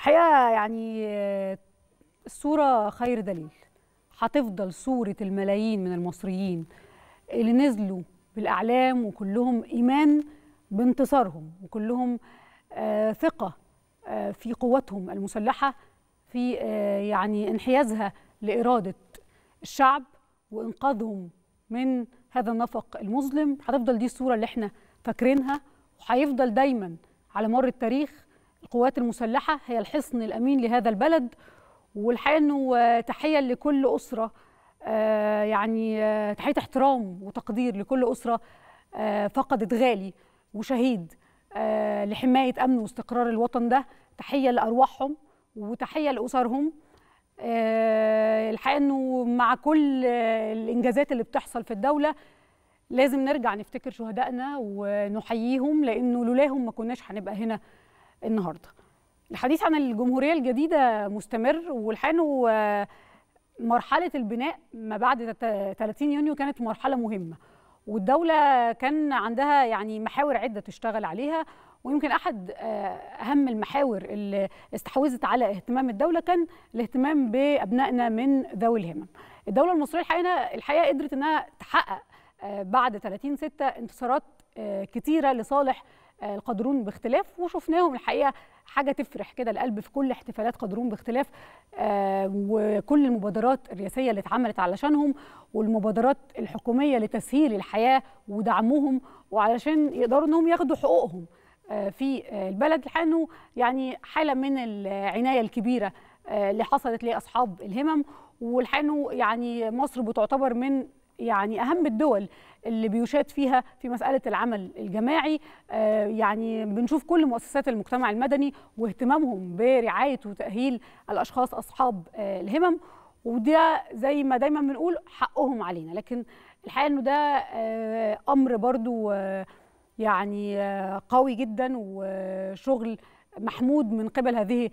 الحقيقه يعني الصوره خير دليل هتفضل صوره الملايين من المصريين اللي نزلوا بالاعلام وكلهم ايمان بانتصارهم وكلهم آه، ثقه آه، في قوتهم المسلحه في آه، يعني انحيازها لاراده الشعب وانقاذهم من هذا النفق المظلم هتفضل دي الصوره اللي احنا فاكرينها وهيفضل دايما على مر التاريخ القوات المسلحة هي الحصن الأمين لهذا البلد والحقيقة أنه آه، تحية لكل أسرة آه، يعني آه، تحية احترام وتقدير لكل أسرة فقدت غالي وشهيد لحماية أمن واستقرار الوطن ده تحية لأرواحهم وتحية لأسرهم الحقيقة أنه مع كل الإنجازات اللي بتحصل في الدولة لازم نرجع نفتكر شهدائنا ونحييهم لأنه لولاهم ما كناش هنبقى هنا النهارده الحديث عن الجمهوريه الجديده مستمر والحانه مرحله البناء ما بعد 30 يونيو كانت مرحله مهمه والدوله كان عندها يعني محاور عده تشتغل عليها ويمكن احد آه، اهم المحاور اللي استحوذت على اهتمام الدوله كان الاهتمام بابنائنا من ذوي الهمم الدوله المصريه الحقيقه الحقيقه قدرت انها تحقق آه، بعد 30 6 انتصارات آه، كتيره لصالح آه، القادرون باختلاف وشفناهم الحقيقه حاجه تفرح كده القلب في كل احتفالات قدرون باختلاف آه، وكل المبادرات الرئاسيه اللي اتعملت علشانهم والمبادرات الحكوميه لتسهيل الحياه ودعمهم وعلشان يقدروا انهم ياخدوا حقوقهم آه، في البلد لانه يعني حاله من العنايه الكبيره اللي حصلت لاصحاب الهمم ولانه يعني مصر بتعتبر من يعني اهم الدول اللي بيشاد فيها في مساله العمل الجماعي آه، يعني بنشوف كل مؤسسات المجتمع المدني واهتمامهم برعايه وتاهيل الاشخاص اصحاب آه، الهمم وده زي ما دايما بنقول حقهم علينا لكن الحقيقه انه ده آه، امر برضو يعني قوي جدا وشغل محمود من قبل هذه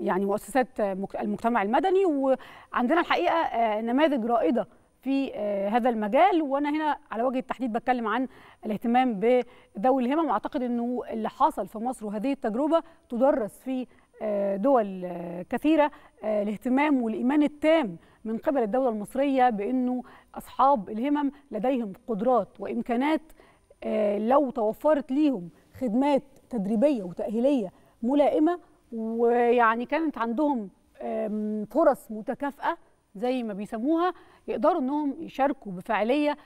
يعني مؤسسات المجتمع المدني وعندنا الحقيقه نماذج رائده في آه، هذا المجال وانا هنا على وجه التحديد بتكلم عن الاهتمام بذوي الهمم واعتقد انه اللي حصل في مصر وهذه التجربه تدرس في آه، دول آه، كثيرة الاهتمام والإيمان التام من قبل الدولة المصرية بأنه أصحاب الهمم لديهم قدرات وإمكانات لو توفرت ليهم خدمات تدريبية وتأهيلية ملائمة ويعني كانت عندهم فرص متكافئة زي ما بيسموها يقدروا انهم يشاركوا بفاعليه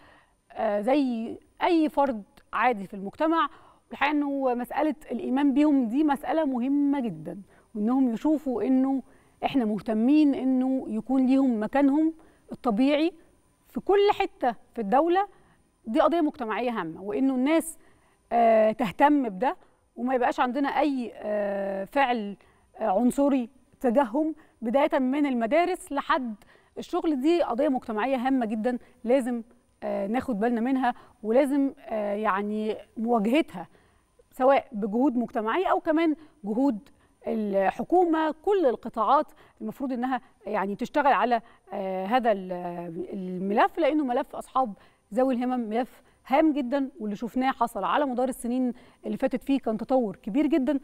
آه، زي اي فرد عادي في المجتمع والحقيقه انه مساله الايمان بيهم دي مساله مهمه جدا وانهم يشوفوا انه احنا مهتمين انه يكون ليهم مكانهم الطبيعي في كل حته في الدوله دي قضيه مجتمعيه هامه وانه الناس آه، تهتم بده وما يبقاش عندنا اي آه، فعل عنصري تجاههم بدايه من المدارس لحد الشغل دي قضيه مجتمعيه هامه جدا لازم آه، ناخد بالنا منها ولازم آه، يعني مواجهتها سواء بجهود مجتمعيه او كمان جهود الحكومه كل القطاعات المفروض انها يعني تشتغل على آه، هذا الملف لانه ملف اصحاب ذوي الهمم ملف هام جدا واللي شفناه حصل على مدار السنين اللي فاتت فيه كان تطور كبير جدا